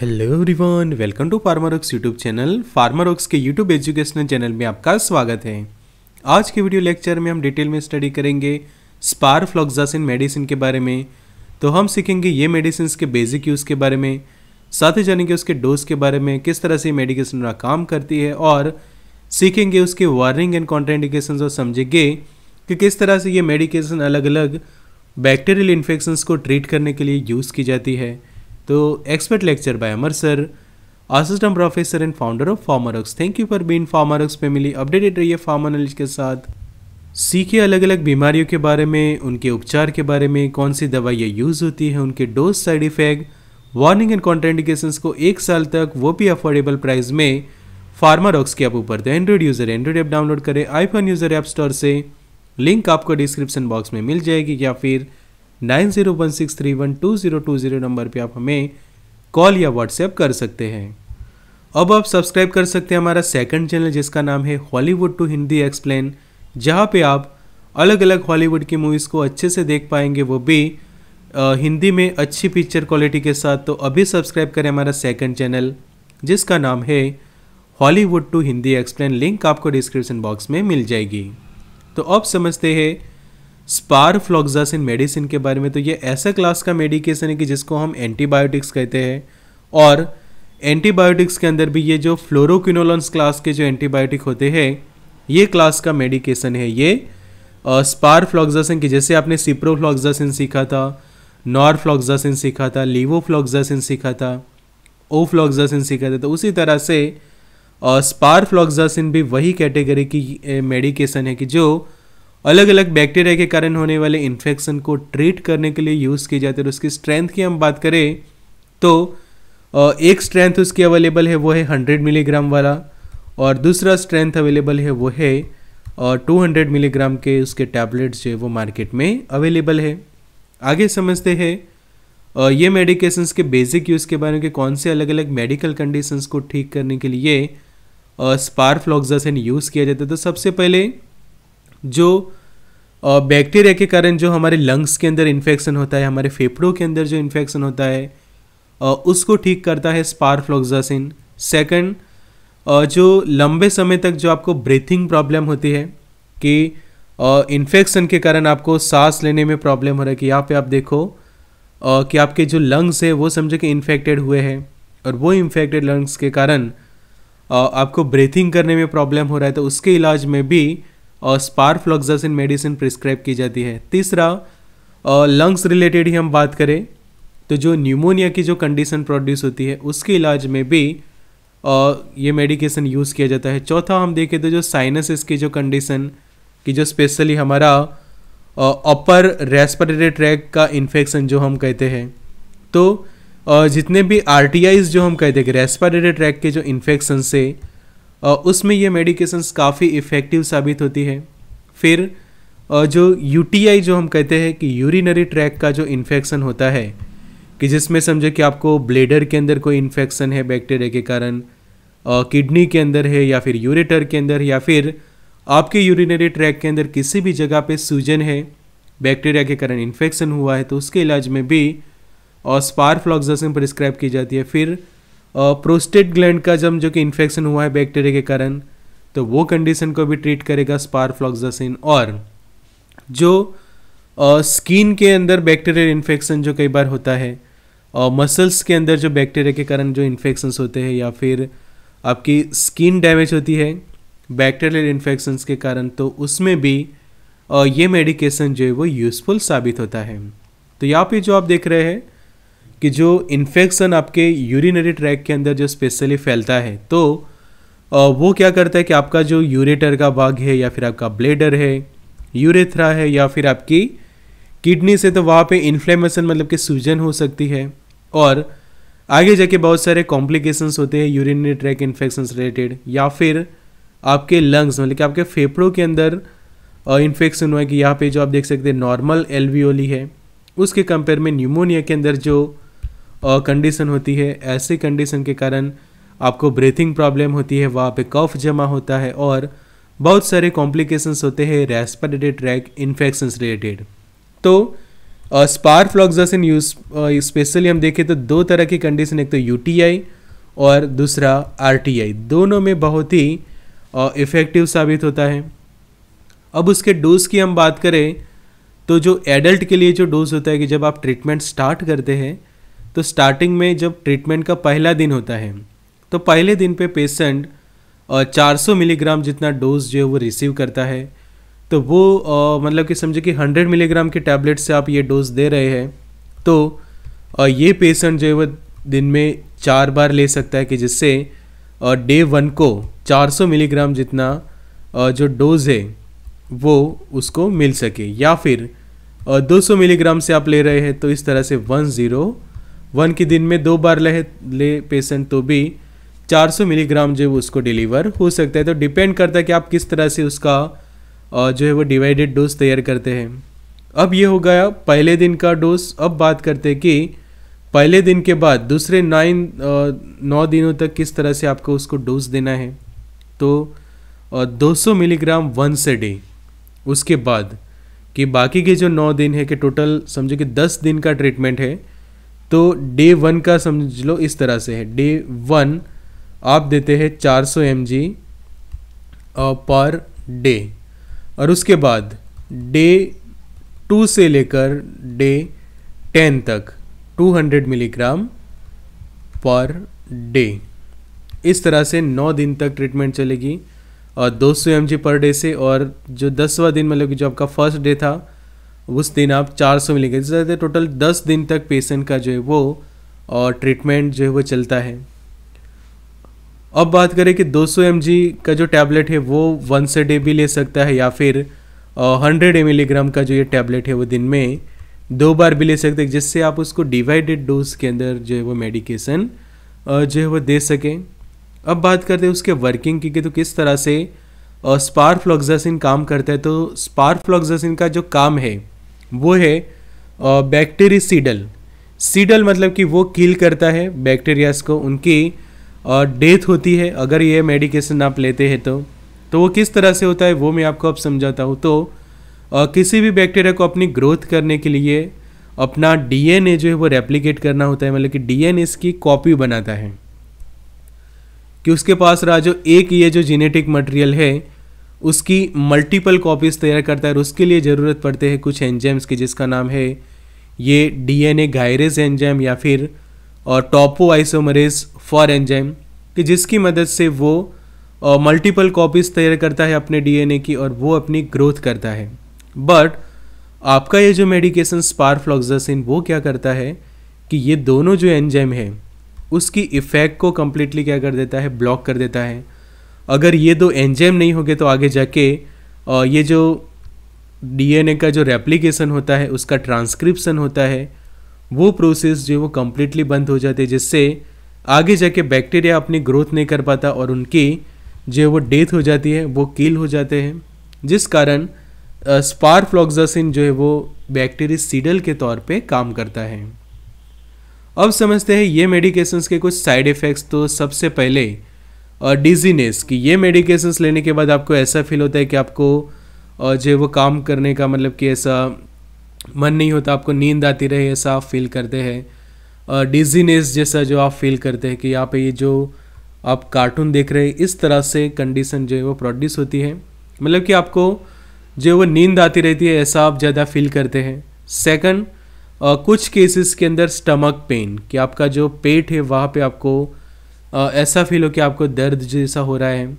hello everyone welcome to Pharmarox YouTube channel Pharmarox के YouTube educational channel में आपका स्वागत है आज के वीडियो लेक्चर में हम डिटेल में स्टडी करेंगे स्पार फ्लॉक्सासिन मेडिसिन के बारे में तो हम सीखेंगे ये मेडिसिन के बेसिक यूज़ के बारे में साथ ही जानेंगे उसके डोज के बारे में किस तरह से मेडिकेशन का काम करती है और सीखेंगे उसके वार्निंग एंड कॉन्ट्राइंडिकेशन और समझेंगे कि किस तरह से ये मेडिकेशन अलग अलग बैक्टीरियल इन्फेक्शंस को ट्रीट करने के लिए यूज़ की जाती है तो expert lecture by Amar sir, assistant professor and founder of thank you for been being Pharmarox family updated रहिए फार्मर नॉलेज के साथ सीखिए अलग अलग बीमारियों के बारे में उनके उपचार के बारे में कौन सी दवाइयाँ यूज़ होती हैं उनके dose side effect warning and contraindication को एक साल तक वो भी अफोर्डेबल प्राइस में फार्मारॉक्स के ऐप ऊपर थे android user android app download करें आईफोन यूज़र ऐप स्टोर से लिंक आपको डिस्क्रिप्शन बॉक्स में मिल जाएगी या फिर nine zero one six three one two zero two zero number पे आप हमें कॉल या व्हाट्सएप कर सकते हैं अब आप सब्सक्राइब कर सकते हैं हमारा सेकंड चैनल जिसका नाम है हॉलीवुड टू हिंदी एक्सप्लेन जहाँ पे आप अलग अलग हॉलीवुड की मूवीज़ को अच्छे से देख पाएंगे वो भी आ, हिंदी में अच्छी पिक्चर क्वालिटी के साथ तो अभी सब्सक्राइब करें हमारा सेकंड चैनल जिसका नाम है Hollywood to Hindi explain link आपको डिस्क्रिप्शन बॉक्स में मिल जाएगी तो अब समझते हैं स्पारफ्लॉक्सासिन मेडिसिन के बारे में तो ये ऐसा क्लास का मेडिकेशन है कि जिसको हम एंटीबायोटिक्स कहते हैं और एंटीबायोटिक्स के अंदर भी ये जो फ्लोरोक्विनोलॉन्स क्लास के जो एंटीबायोटिक होते हैं ये क्लास का मेडिकेशन है ये स्पारफ्लॉक्सासिन की जैसे आपने सिप्रोफ्लॉक्सासिन सीखा था नॉरफ्लॉक्सासिन सीखा था लीवोफ्लॉक्सासिन सीखा था ओफ्लॉक्सासिन सीखा था तो उसी तरह से स्पारफ्लॉक्सासिन भी वही कैटेगरी की मेडिकेशन है कि जो अलग अलग बैक्टीरिया के कारण होने वाले इन्फेक्शन को ट्रीट करने के लिए यूज़ किए जाते हैं उसकी स्ट्रेंथ की हम बात करें तो एक स्ट्रेंथ उसकी अवेलेबल है वो है हंड्रेड मिलीग्राम वाला और दूसरा स्ट्रेंथ अवेलेबल है वो है टू हंड्रेड मिलीग्राम के उसके टैबलेट्स जो है वो मार्केट में अवेलेबल है आगे समझते हैं ये मेडिकेशंस के बेसिक यूज़ के बारे में कि कौन से अलग अलग मेडिकल कंडीशंस को ठीक करने के लिए स्पारफ्लॉक्सासिन यूज़ किया जाता है तो सबसे पहले जो बैक्टीरिया के कारण जो हमारे लंग्स के अंदर इन्फेक्शन होता है हमारे फेफड़ों के अंदर जो इन्फेक्शन होता है उसको ठीक करता है स्पारफ्लोक्सासिन सेकंड जो लंबे समय तक जो आपको ब्रीथिंग प्रॉब्लम होती है कि इन्फेक्शन के कारण आपको सांस लेने में प्रॉब्लम हो रहा है कि यहाँ पे आप देखो कि आपके जो लंग्स है वो समझो कि इन्फेक्टेड हुए हैं और वो इन्फेक्टेड लंग्स के कारण आपको ब्रीथिंग करने में प्रॉब्लम हो रहा है तो उसके इलाज में भी और स्पारफ्लॉक्सासिन मेडिसिन प्रिस्क्राइब की जाती है तीसरा लंग्स रिलेटेड ही हम बात करें तो जो न्यूमोनिया की जो कंडीशन प्रोड्यूस होती है उसके इलाज में भी ये मेडिकेशन यूज़ किया जाता है चौथा हम देखें तो जो साइनसिस की जो कंडीशन की जो स्पेशली हमारा अपर रेस्पिरेटरी ट्रैक का इन्फेक्शन जो हम कहते हैं तो जितने भी आर जो हम कहते हैं कि रेस्पिरेटरी ट्रैक के जो इन्फेक्शन से उसमें ये मेडिकेशंस काफ़ी इफ़ेक्टिव साबित होती है फिर जो यू जो हम कहते हैं कि यूरिनरी ट्रैक का जो इन्फेक्शन होता है कि जिसमें समझो कि आपको ब्लेडर के अंदर कोई इन्फेक्शन है बैक्टीरिया के कारण किडनी के अंदर है या फिर यूरेटर के अंदर या फिर आपके यूरिनरी ट्रैक के अंदर किसी भी जगह पे सूजन है बैक्टीरिया के कारण इन्फेक्शन हुआ है तो उसके इलाज में भी और स्पारफ्लॉक्सासिन प्रिस्क्राइब की जाती है फिर और प्रोस्टेट ग्लैंड का जब जो कि इन्फेक्शन हुआ है बैक्टीरिया के कारण तो वो कंडीशन को भी ट्रीट करेगा स्पारफ्लॉक्सासिन और जो स्किन के अंदर बैक्टीरियल इन्फेक्शन जो कई बार होता है और मसल्स के अंदर जो बैक्टीरिया के कारण जो इन्फेक्शंस होते हैं या फिर आपकी स्किन डैमेज होती है बैक्टीरियल इन्फेक्शंस के कारण तो उसमें भी ये मेडिकेशन जो है वो यूज़फुल साबित होता है तो यहाँ पे जो आप देख रहे हैं कि जो इन्फेक्शन आपके यूरिनरी ट्रैक के अंदर जो स्पेशली फैलता है तो वो क्या करता है कि आपका जो यूरेटर का भाग है या फिर आपका ब्लेडर है यूरेथ्रा है या फिर आपकी किडनी से तो वहाँ पे इन्फ्लेमेशन मतलब कि सूजन हो सकती है और आगे जाके बहुत सारे कॉम्प्लिकेशंस होते हैं यूरिनरी ट्रैक इन्फेक्शन रिलेटेड या फिर आपके लंग्स मतलब कि आपके फेफड़ों के अंदर इन्फेक्शन हुआ है कि यहाँ पे जो आप देख सकते हैं नॉर्मल एलवीओली है उसके कंपेयर में न्यूमोनिया के अंदर जो कंडीशन होती है ऐसी कंडीशन के कारण आपको ब्रीथिंग प्रॉब्लम होती है वहाँ पे कफ जमा होता है और बहुत सारे कॉम्प्लिकेशंस होते हैं रेस्पिरेटरी ट्रैक इन्फेक्शंस रिलेटेड तो स्पार फ्लॉक्सन यूज स्पेशली हम देखें तो दो तरह की कंडीशन एक तो यू और दूसरा आर दोनों में बहुत ही इफ़ेक्टिव साबित होता है अब उसके डोज की हम बात करें तो जो एडल्ट के लिए जो डोज होता है कि जब आप ट्रीटमेंट स्टार्ट करते हैं तो स्टार्टिंग में जब ट्रीटमेंट का पहला दिन होता है तो पहले दिन पे पेशेंट 400 मिलीग्राम जितना डोज जो है वो रिसीव करता है तो वो मतलब कि समझे कि 100 मिलीग्राम के टैबलेट से आप ये डोज दे रहे हैं तो ये पेशेंट जो है वो दिन में चार बार ले सकता है कि जिससे डे वन को 400 मिलीग्राम जितना जो डोज है वो उसको मिल सके या फिर 200 मिलीग्राम से आप ले रहे हैं तो इस तरह से वन ज़ीरो वन के दिन में दो बार ले ले पेशेंट तो भी 400 मिलीग्राम जो है उसको डिलीवर हो सकता है तो डिपेंड करता है कि आप किस तरह से उसका जो है वो डिवाइडेड डोज तैयार करते हैं अब ये हो गया पहले दिन का डोज अब बात करते हैं कि पहले दिन के बाद दूसरे नाइन नौ दिनों तक किस तरह से आपको उसको डोज देना है तो दो सौ मिलीग्राम वन से डे उसके बाद कि बाकी के जो नौ दिन है कि टोटल समझो कि दस दिन का ट्रीटमेंट है तो डे वन का समझ लो इस तरह से है डे वन आप देते हैं 400 सौ एम जी पर डे और उसके बाद डे टू से लेकर डे टेन तक 200 मिलीग्राम पर डे इस तरह से नौ दिन तक ट्रीटमेंट चलेगी और 200 सौ पर डे से और जो दसवा दिन मतलब कि जो आपका फर्स्ट डे था उस दिन आप 400 मिलेंगे इस टोटल 10 दिन तक पेशेंट का जो है वो और ट्रीटमेंट जो है वो चलता है अब बात करें कि 200 एम का जो टैबलेट है वो वंस डे भी ले सकता है या फिर हंड्रेड मिलीग्राम का जो ये टैबलेट है वो दिन में दो बार भी ले सकते हैं जिससे आप उसको डिवाइडेड डोज के अंदर जो है वो मेडिकेशन जो है वो दे सकें अब बात करते हैं उसके वर्किंग की कि तो किस तरह से स्पारफ्लॉक्सासिन काम करता है तो स्पारफ्लॉक्सासिन का जो काम है वो है बैक्टेरिसीडल सीडल मतलब कि वो किल करता है बैक्टीरियाज को उनकी डेथ होती है अगर ये मेडिकेशन आप लेते हैं तो तो वो किस तरह से होता है वो मैं आपको अब समझाता हूँ तो आ, किसी भी बैक्टीरिया को अपनी ग्रोथ करने के लिए अपना डीएनए जो है वो रेप्लिकेट करना होता है मतलब कि डीएनए इसकी कॉपी बनाता है कि उसके पास रहा जो एक ये जो जीनेटिक मटेरियल है उसकी मल्टीपल कॉपीज़ तैयार करता है और उसके लिए ज़रूरत पड़ते हैं कुछ एंजाइम्स की जिसका नाम है ये डीएनए गायरेज एंजाइम या फिर और टॉपो आइसोमरेज फॉर एंजाइम कि जिसकी मदद से वो मल्टीपल कॉपीज़ तैयार करता है अपने डीएनए की और वो अपनी ग्रोथ करता है बट आपका ये जो मेडिकेशन स्पारफ्लॉक्सासिन वो क्या करता है कि ये दोनों जो एंजाइम है उसकी इफ़ेक्ट को कम्प्लीटली क्या कर देता है ब्लॉक कर देता है अगर ये दो एंजाइम नहीं होंगे तो आगे जाके ये जो डीएनए का जो रेप्लिकेशन होता है उसका ट्रांसक्रिप्शन होता है वो प्रोसेस जो है वो कम्प्लीटली बंद हो जाते जिससे आगे जाके बैक्टीरिया अपनी ग्रोथ नहीं कर पाता और उनकी जो वो डेथ हो जाती है वो किल हो जाते हैं जिस कारण स्पारफ्लॉक्सासिन जो है वो बैक्टीरिया सीडल के तौर पे काम करता है अब समझते हैं ये मेडिकेशंस के कुछ साइड इफ़ेक्ट्स तो सबसे पहले डिजीनेस कि ये मेडिकेशंस लेने के बाद आपको ऐसा फील होता है कि आपको जो वो काम करने का मतलब कि ऐसा मन नहीं होता आपको नींद आती रहे ऐसा आप फील करते हैं डिजीनेस जैसा जो आप फील करते हैं कि यहाँ पे ये जो आप कार्टून देख रहे हैं इस तरह से कंडीशन जो है वो प्रोड्यूस होती है मतलब कि आपको जो वो नींद आती रहती है ऐसा आप ज़्यादा फील करते हैं सेकंड कुछ केसेस के अंदर स्टमक पेन कि आपका जो पेट है वहाँ पे आपको ऐसा फील हो कि आपको दर्द जैसा हो रहा है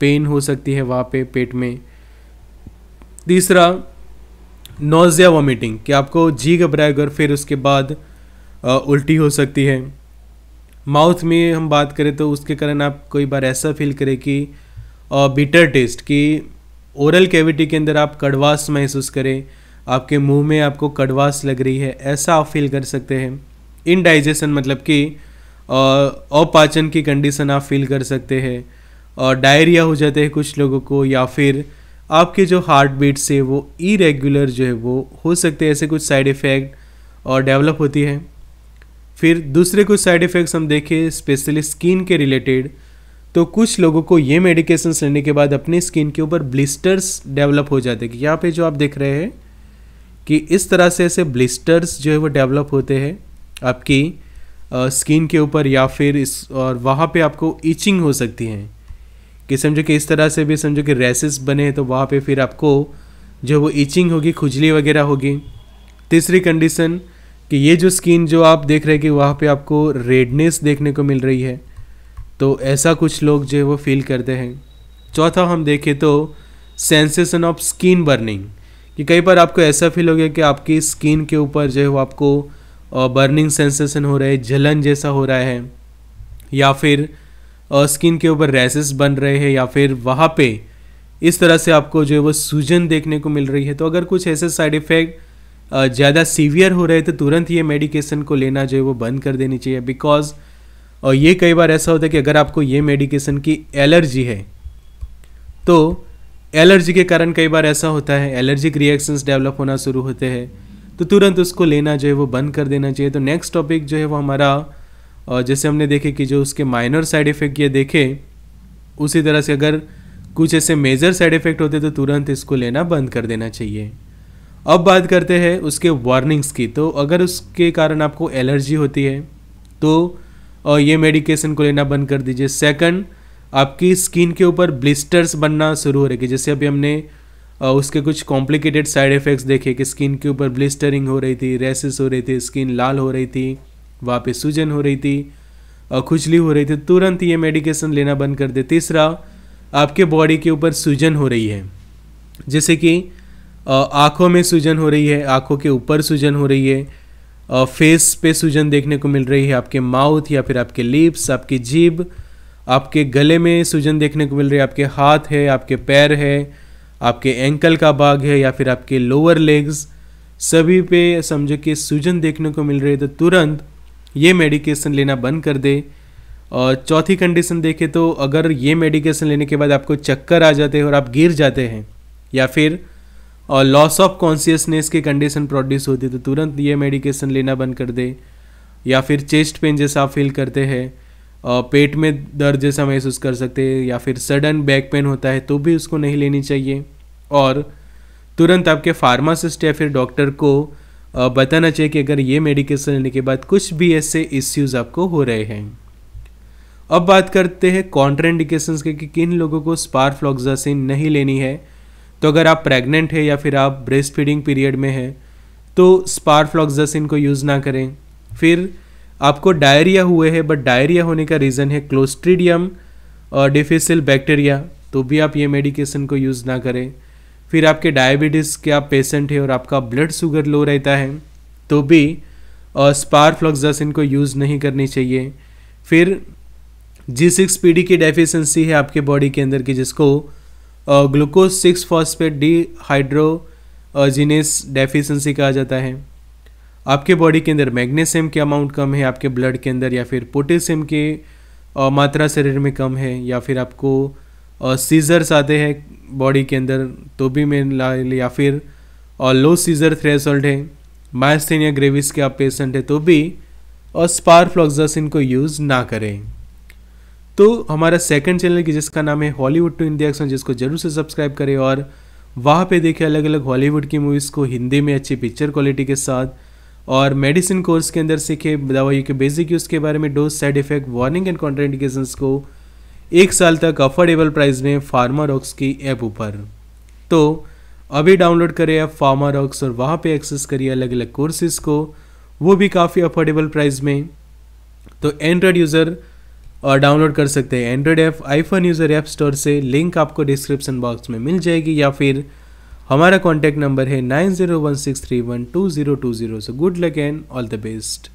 पेन हो सकती है वहाँ पे पेट में तीसरा नोज़िया वॉमिटिंग कि आपको जी घबराएगा और फिर उसके बाद उल्टी हो सकती है माउथ में हम बात करें तो उसके कारण आप कई बार ऐसा फील करें कि बीटर टेस्ट कि ओरल कैविटी के अंदर आप कड़वास महसूस करें आपके मुंह में आपको कड़वास लग रही है ऐसा आप फील कर सकते हैं इनडाइजेशन मतलब कि अपाचन की कंडीशन आप फील कर सकते हैं और डायरिया हो जाते हैं कुछ लोगों को या फिर आपके जो हार्ट बीट से वो इरेगुलर जो है वो हो सकते हैं ऐसे कुछ साइड इफ़ेक्ट और डेवलप होती है फिर दूसरे कुछ साइड इफ़ेक्ट्स हम देखें स्पेशली स्किन के रिलेटेड तो कुछ लोगों को ये मेडिकेशंस लेने के बाद अपनी स्किन के ऊपर ब्लिस्टर्स डेवलप हो जाते हैं यहाँ पे जो आप देख रहे हैं कि इस तरह से ऐसे ब्लिस्टर्स जो है वो डेवलप होते हैं आपकी स्किन के ऊपर या फिर इस और वहाँ पे आपको ईचिंग हो सकती है कि समझो कि इस तरह से भी समझो कि रेसेस बने तो वहाँ पे फिर आपको जो वो ईचिंग होगी खुजली वगैरह होगी तीसरी कंडीशन कि ये जो स्किन जो आप देख रहे हैं कि वहाँ पे आपको रेडनेस देखने को मिल रही है तो ऐसा कुछ लोग जो है वो फील करते हैं चौथा हम देखें तो सेंसेशन ऑफ स्किन बर्निंग कि कई बार आपको ऐसा फील हो गया कि आपकी स्किन के ऊपर जो है वो आपको बर्निंग सेंसेशन हो रहा है जलन जैसा हो रहा है या फिर स्किन के ऊपर रैसेस बन रहे हैं या फिर वहाँ पे इस तरह से आपको जो है वो सूजन देखने को मिल रही है तो अगर कुछ ऐसे साइड इफ़ेक्ट ज़्यादा सीवियर हो रहे हैं तो तुरंत ये मेडिकेशन को लेना जो है वो बंद कर देनी चाहिए बिकॉज और ये कई बार ऐसा होता है कि अगर आपको ये मेडिकेशन की एलर्जी है तो एलर्जी के कारण कई बार ऐसा होता है एलर्जिक रिएक्शंस डेवलप होना शुरू होते हैं तो तुरंत उसको लेना जो है वो बंद कर देना चाहिए तो नेक्स्ट टॉपिक जो है वो हमारा जैसे हमने देखे कि जो उसके माइनर साइड इफ़ेक्ट ये देखे उसी तरह से अगर कुछ ऐसे मेजर साइड इफ़ेक्ट होते तो तुरंत इसको लेना बंद कर देना चाहिए अब बात करते हैं उसके वार्निंग्स की तो अगर उसके कारण आपको एलर्जी होती है तो ये मेडिकेशन को लेना बंद कर दीजिए सेकंड आपकी स्किन के ऊपर ब्लिस्टर्स बनना शुरू हो रहेगी जैसे अभी हमने उसके कुछ कॉम्प्लिकेटेड साइड इफ़ेक्ट्स देखे कि स्किन के ऊपर ब्लिस्टरिंग हो रही थी रेसेस हो रही थी स्किन लाल हो रही थी वहाँ पे सूजन हो रही थी खुजली हो रही थी तुरंत ये मेडिकेशन लेना बंद कर दे तीसरा आपके बॉडी के ऊपर सूजन हो रही है जैसे कि आँखों में सूजन हो रही है आँखों के ऊपर सूजन हो रही है फेस पे सूजन देखने को मिल रही है आपके माउथ या फिर आपके लिप्स आपकी जीभ आपके गले में सूजन देखने को मिल रही है आपके हाथ है आपके पैर है आपके एंकल का भाग है या फिर आपके लोअर लेग्स सभी पे समझो कि सूजन देखने को मिल रही है तो तुरंत ये मेडिकेशन लेना बंद कर दे और चौथी कंडीशन देखें तो अगर ये मेडिकेशन लेने के बाद आपको चक्कर आ जाते हैं और आप गिर जाते हैं या फिर और लॉस ऑफ कॉन्सियसनेस की कंडीशन प्रोड्यूस होती है तो तुरंत ये मेडिकेशन लेना बंद कर दे या फिर चेस्ट पेन जैसा आप फील करते हैं और पेट में दर्द जैसा महसूस कर सकते हैं या फिर सडन बैक पेन होता है तो भी उसको नहीं लेनी चाहिए और तुरंत आपके फार्मासिस्ट या फिर डॉक्टर को बताना चाहिए कि अगर ये मेडिकेशन लेने के बाद कुछ भी ऐसे इश्यूज आपको हो रहे हैं अब बात करते हैं कॉन्ट्राइंडिकेशंस के कि किन लोगों को स्पारफ्लॉक्सासिन नहीं लेनी है तो अगर आप प्रेग्नेंट हैं या फिर आप ब्रेस्ट फीडिंग पीरियड में हैं तो स्पारफ्लॉक्सासिन को यूज़ ना करें फिर आपको डायरिया हुए है बट डायरिया होने का रीज़न है क्लोस्ट्रीडियम डिफिसिल बैक्टीरिया तो भी आप ये मेडिकेशन को यूज़ ना करें फिर आपके डायबिटीज़ के आप पेशेंट हैं और आपका ब्लड शुगर लो रहता है तो भी स्पार फ्लॉक्सजन को यूज़ नहीं करनी चाहिए फिर जी सिक्स पी डी की डेफिशेंसी है आपके बॉडी के अंदर की जिसको glucose six phosphate dehydrogenase deficiency कहा जाता है आपके बॉडी के अंदर मैग्नीशियम के अमाउंट कम है आपके ब्लड के अंदर या फिर पोटेशियम के मात्रा शरीर में कम है या फिर आपको और सीज़र्स आते हैं बॉडी के अंदर तो भी मेन या फिर और लो सीज़र थ्रेस है या ग्रेविस के आप पेशेंट है तो भी और स्पार फ्लॉक्स इनको यूज़ ना करें तो हमारा सेकंड चैनल की जिसका नाम है हॉलीवुड टू इंडिया एक्शन जिसको जरूर से सब्सक्राइब करें और वहाँ पे देखें अलग अलग हॉलीवुड की मूवीज़ को हिंदी में अच्छी पिक्चर क्वालिटी के साथ और मेडिसिन कोर्स के अंदर सीखे दवाइयों के बेसिक यूज़ के बारे में dose side effect warning and contraindications को एक साल तक अफोर्डेबल प्राइस में फार्मा रॉक्स की ऐप ऊपर तो अभी डाउनलोड करें आप फार्मा रॉक्स और वहाँ पे एक्सेस करिए अलग अलग कोर्सेज को वो भी काफ़ी अफोर्डेबल प्राइस में तो एंड्रॉयड यूज़र डाउनलोड कर सकते हैं Android app iPhone user app store से लिंक आपको डिस्क्रिप्शन बॉक्स में मिल जाएगी या फिर हमारा कॉन्टैक्ट नंबर है nine zero one six three one two zero two zero so good luck and all the best